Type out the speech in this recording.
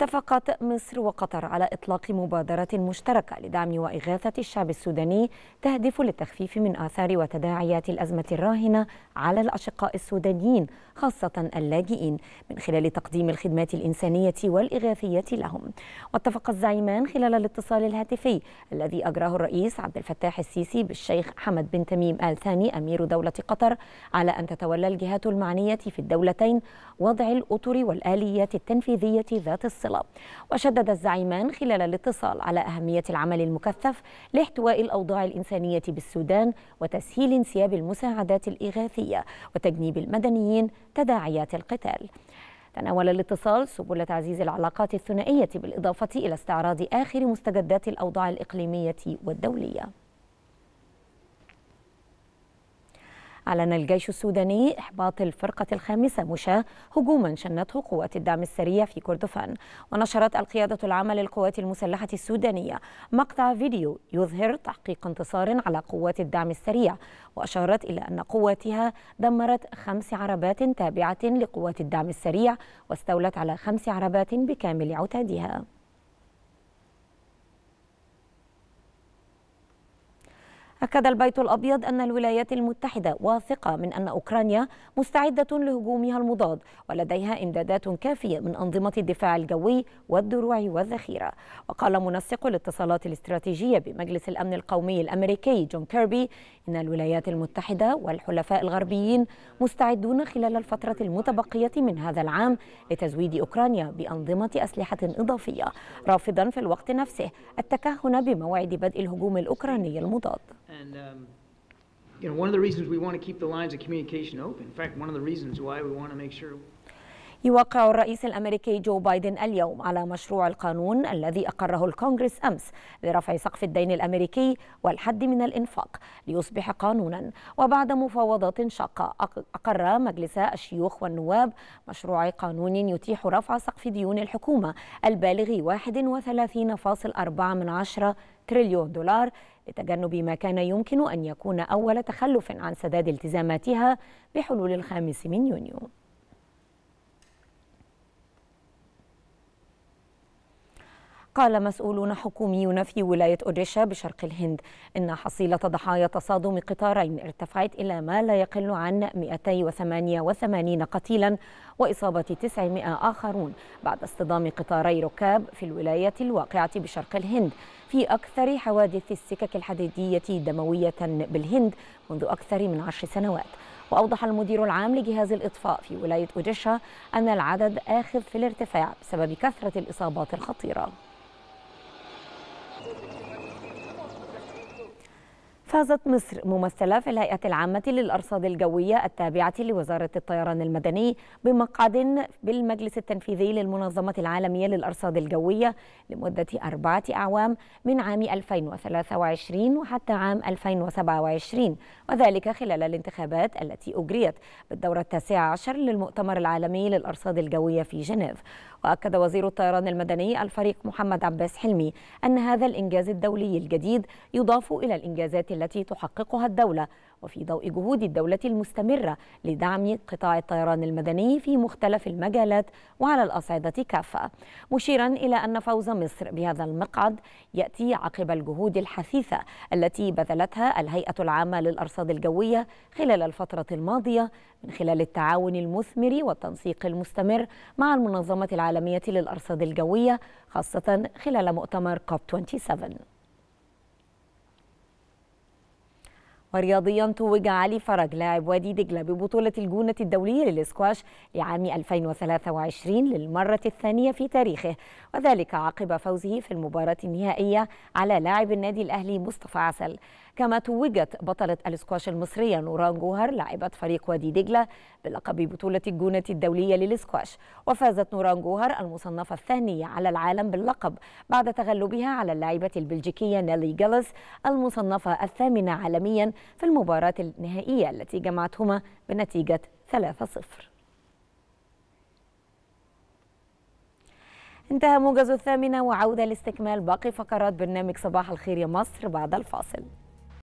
اتفقت مصر وقطر على إطلاق مبادرة مشتركة لدعم وإغاثة الشعب السوداني تهدف للتخفيف من آثار وتداعيات الأزمة الراهنة على الأشقاء السودانيين خاصة اللاجئين من خلال تقديم الخدمات الإنسانية والإغاثية لهم واتفق الزعيمان خلال الاتصال الهاتفي الذي أجراه الرئيس عبد الفتاح السيسي بالشيخ حمد بن تميم آل ثاني أمير دولة قطر على أن تتولى الجهات المعنية في الدولتين وضع الأطر والآليات التنفيذية ذات الصفة الصله وشدد الزعيمان خلال الاتصال على أهمية العمل المكثف لاحتواء الأوضاع الإنسانية بالسودان وتسهيل انسياب المساعدات الإغاثية وتجنيب المدنيين تداعيات القتال تناول الاتصال سبل تعزيز العلاقات الثنائية بالإضافة إلى استعراض آخر مستجدات الأوضاع الإقليمية والدولية أعلن الجيش السوداني إحباط الفرقة الخامسة مشاة هجوما شنته قوات الدعم السريع في كردفان ونشرت القيادة العامة للقوات المسلحة السودانية مقطع فيديو يظهر تحقيق انتصار على قوات الدعم السريع وأشارت إلى أن قواتها دمرت خمس عربات تابعة لقوات الدعم السريع واستولت على خمس عربات بكامل عتادها أكد البيت الأبيض أن الولايات المتحدة واثقة من أن أوكرانيا مستعدة لهجومها المضاد ولديها إمدادات كافية من أنظمة الدفاع الجوي والدروع والذخيرة وقال منسق الاتصالات الاستراتيجية بمجلس الأمن القومي الأمريكي جون كيربي إن الولايات المتحدة والحلفاء الغربيين مستعدون خلال الفترة المتبقية من هذا العام لتزويد أوكرانيا بأنظمة أسلحة إضافية رافضا في الوقت نفسه التكهن بموعد بدء الهجوم الأوكراني المضاد And um, you know, one of the reasons we want to keep the lines of communication open. In fact, one of the reasons why we want to make sure يوقع الرئيس الامريكي جو بايدن اليوم على مشروع القانون الذي اقره الكونغرس امس لرفع سقف الدين الامريكي والحد من الانفاق ليصبح قانونا وبعد مفاوضات شاقه اقر مجلس الشيوخ والنواب مشروع قانون يتيح رفع سقف ديون الحكومه البالغ 31.4 تريليون دولار لتجنب ما كان يمكن أن يكون أول تخلف عن سداد التزاماتها بحلول الخامس من يونيو قال مسؤولون حكوميون في ولاية أوديشا بشرق الهند إن حصيلة ضحايا تصادم قطارين ارتفعت إلى ما لا يقل عن 288 قتيلا وإصابة 900 آخرون بعد اصطدام قطاري ركاب في الولاية الواقعة بشرق الهند في أكثر حوادث السكك الحديدية دموية بالهند منذ أكثر من عشر سنوات وأوضح المدير العام لجهاز الإطفاء في ولاية أوديشا أن العدد آخذ في الارتفاع بسبب كثرة الإصابات الخطيرة فازت مصر ممثلة في الهيئة العامة للأرصاد الجوية التابعة لوزارة الطيران المدني بمقعد بالمجلس التنفيذي للمنظمة العالمية للأرصاد الجوية لمدة أربعة أعوام من عام 2023 وحتى عام 2027 وذلك خلال الانتخابات التي أجريت بالدورة التاسعة عشر للمؤتمر العالمي للأرصاد الجوية في جنيف وأكد وزير الطيران المدني الفريق محمد عباس حلمي أن هذا الإنجاز الدولي الجديد يضاف إلى الإنجازات التي تحققها الدولة وفي ضوء جهود الدولة المستمرة لدعم قطاع الطيران المدني في مختلف المجالات وعلى الأصعدة كافة مشيرا إلى أن فوز مصر بهذا المقعد يأتي عقب الجهود الحثيثة التي بذلتها الهيئة العامة للأرصاد الجوية خلال الفترة الماضية من خلال التعاون المثمر والتنسيق المستمر مع المنظمة العالمية للأرصاد الجوية خاصة خلال مؤتمر كوب 27 ورياضيا توج علي فرج لاعب وادي دجلة ببطولة الجونة الدولية للإسكواش لعام 2023 للمرة الثانية في تاريخه وذلك عقب فوزه في المباراة النهائية على لاعب النادي الأهلي مصطفى عسل كما توجت بطلة الاسكواش المصرية نوران جوهر لاعبة فريق وادي دجلة بلقب بطولة الجونة الدولية للاسكواش وفازت نوران جوهر المصنفة الثانية على العالم باللقب بعد تغلبها على اللاعبة البلجيكية نيلي جالس المصنفة الثامنة عالميا في المباراة النهائية التي جمعتهما بنتيجة 3-0 انتهى موجز الثامنة وعودة لاستكمال باقي فقرات برنامج صباح الخير يا مصر بعد الفاصل